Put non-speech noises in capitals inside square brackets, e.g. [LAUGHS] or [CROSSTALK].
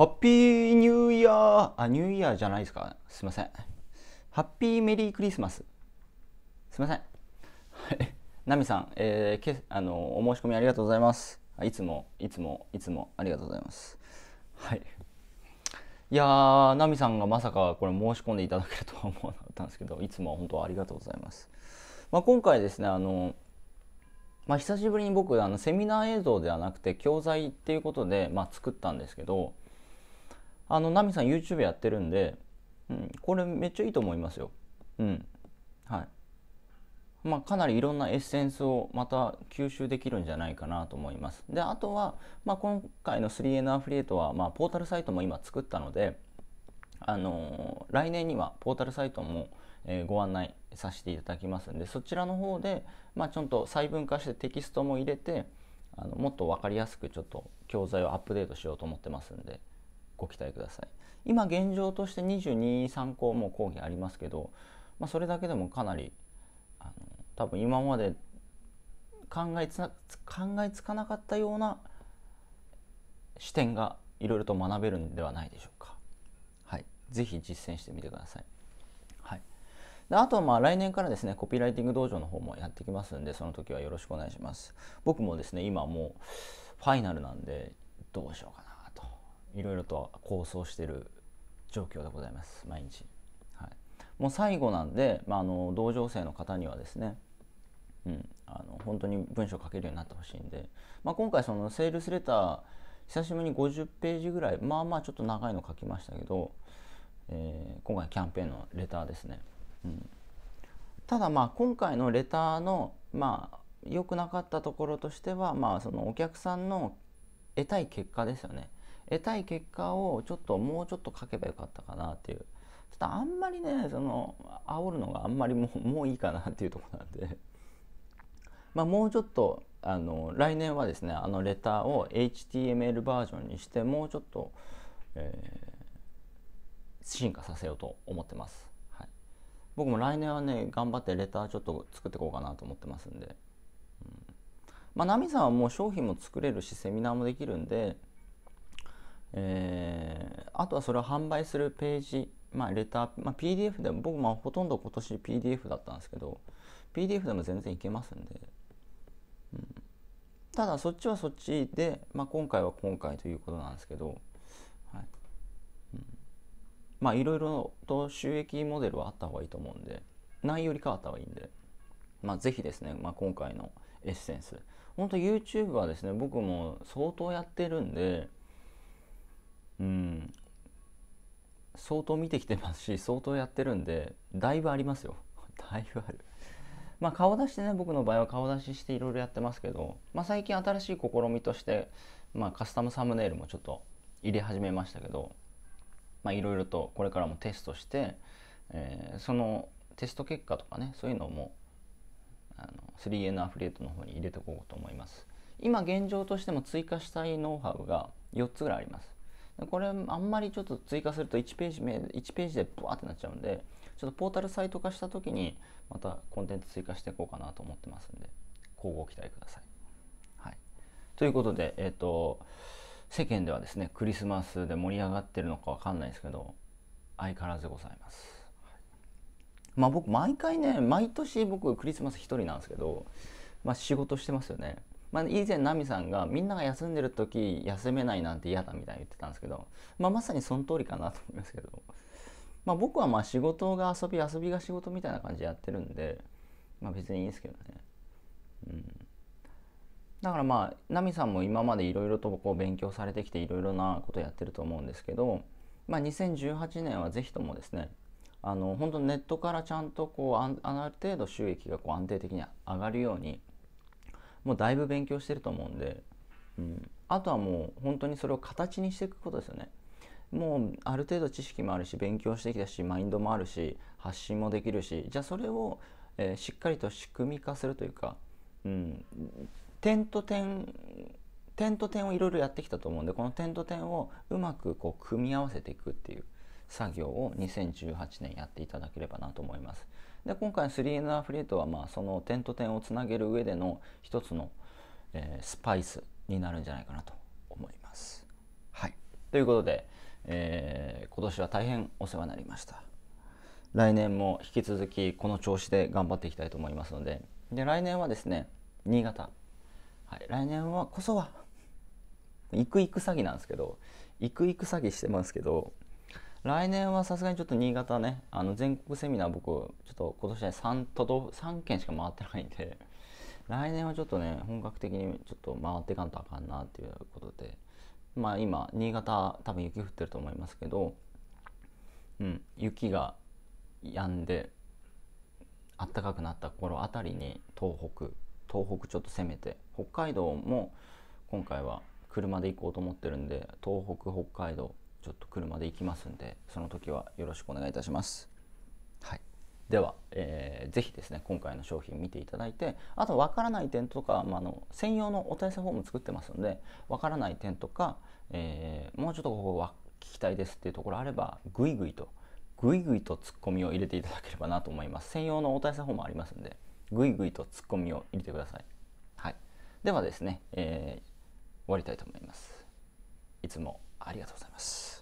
ハッピーニューイヤーあ、ニューイヤーじゃないですか。すいません。ハッピーメリークリスマス。すいません。はい。ナミさん、えー、けあの、お申し込みありがとうございます。いつも、いつも、いつもありがとうございます。はい。いやー、ナミさんがまさかこれ申し込んでいただけるとは思わなかったんですけど、いつも本当ありがとうございます。まあ、今回ですね、あの、まあ、久しぶりに僕あのセミナー映像ではなくて教材っていうことで、まあ、作ったんですけど、あのナミさん YouTube やってるんで、うん、これめっちゃいいと思いますよ。うんはいまあ、かなりいろんなエッセンスをまた吸収できるんじゃないかなと思います。であとは、まあ、今回の 3N アフリエイトは、まあ、ポータルサイトも今作ったので、あのー、来年にはポータルサイトも、えー、ご案内させていただきますんでそちらの方で、まあ、ちょっと細分化してテキストも入れてあのもっと分かりやすくちょっと教材をアップデートしようと思ってますんでご期待ください今現状として223個も講義ありますけど、まあ、それだけでもかなりあの多分今まで考えつ考えつかなかったような視点がいろいろと学べるんではないでしょうか。はい、ぜひ実践してみてください。はい、であとはまあ来年からですねコピーライティング道場の方もやってきますんでその時はよろしくお願いします。僕もですね今もうファイナルなんでどうしようかな。いろいろと構想してる状況でございます毎日、はい、もう最後なんで、まあ、あの同情生の方にはですねうん、あの本当に文章書けるようになってほしいんで、まあ、今回そのセールスレター久しぶりに50ページぐらいまあまあちょっと長いの書きましたけど、えー、今回キャンペーンのレターですね、うん、ただまあ今回のレターのまあ良くなかったところとしてはまあそのお客さんの得たい結果ですよね得たい結果をちょっともうちょっと書けばよかったかなっていうちょっとあんまりねその煽るのがあんまりもう [LAUGHS] もういいかなっていうとこなんで、[LAUGHS] まあ、もうちょっとあの来年はですねあのレターを HTML バージョンにしてもうちょっと、えー、進化させようと思ってます、はい、僕も来年はね頑張ってレターちょっと作っていこうかなと思ってますんで、うん、まあナミさんはもう商品も作れるしセミナーもできるんでえー、あとはそれを販売するページ、まあ、レター、まあ、PDF でも僕まあほとんど今年 PDF だったんですけど PDF でも全然いけますんで、うん、ただそっちはそっちで、まあ、今回は今回ということなんですけど、はいうん、まあいろいろと収益モデルはあった方がいいと思うんでないよりかあった方がいいんで、まあ、ぜひですね、まあ、今回のエッセンス本当 YouTube はですね僕も相当やってるんでうん相当見てきてますし相当やってるんでだいぶありますよ [LAUGHS] だいぶあるまあ顔出してね僕の場合は顔出ししていろいろやってますけど、まあ、最近新しい試みとして、まあ、カスタムサムネイルもちょっと入れ始めましたけどいろいろとこれからもテストして、えー、そのテスト結果とかねそういうのもあの 3N アフリエイトの方に入れておこうと思います今現状としても追加したいノウハウが4つぐらいありますこれあんまりちょっと追加すると1ページ目1ページでワーってなっちゃうんでちょっとポータルサイト化した時にまたコンテンツ追加していこうかなと思ってますんで交互期待ください。はい、ということでえっ、ー、と世間ではですねクリスマスで盛り上がってるのかわかんないですけど相変わらずございます。まあ僕毎回ね毎年僕クリスマス1人なんですけどまあ仕事してますよね。まあ、以前ナミさんがみんなが休んでる時休めないなんて嫌だみたいに言ってたんですけど、まあ、まさにその通りかなと思いますけど、まあ、僕はまあ仕事が遊び遊びが仕事みたいな感じでやってるんで、まあ、別にいいんですけどね、うん、だからまあナミさんも今までいろいろとこう勉強されてきていろいろなことやってると思うんですけど、まあ、2018年は是非ともですねあの本当ネットからちゃんとこうあある程度収益がこう安定的に上がるようにもうだいぶ勉強してると思うんで、うん、あとはもう本当にそれを形にしていくことですよね。もうある程度知識もあるし勉強してきたしマインドもあるし発信もできるしじゃあそれを、えー、しっかりと仕組み化するというか、うん、点と点点と点をいろいろやってきたと思うんでこの点と点をうまくこう組み合わせていくっていう。作業を2018年やっていただければなと思います。で今回 3N アフリエイトはまあその点と点をつなげる上での一つの、えー、スパイスになるんじゃないかなと思います。はい、ということで、えー、今年は大変お世話になりました。来年も引き続きこの調子で頑張っていきたいと思いますのでで来年はですね新潟、はい、来年はこそは行く行く詐欺なんですけど行く行く詐欺してますけど来年はさすがにちょっと新潟ねあの全国セミナー僕ちょっと今年ね 3, 都道3県しか回ってないんで来年はちょっとね本格的にちょっと回っていかんとあかんなっていうことでまあ今新潟多分雪降ってると思いますけどうん雪が止んで暖かくなった頃あたりに東北東北ちょっと攻めて北海道も今回は車で行こうと思ってるんで東北北海道ちょっと車で行きますんでその時はよろしくお願いいたします。はい、では、えー、ぜひですね今回の商品見ていただいてあとわからない点とか、まあ、の専用のお問い合わせフォーム作ってますのでわからない点とか、えー、もうちょっとここは聞きたいですっていうところあればグイグイとグイグイとツッコミを入れていただければなと思います専用のお問い合わせフォームありますんでグイグイとツッコミを入れてください、はい、ではですね、えー、終わりたいと思いますいつもありがとうございます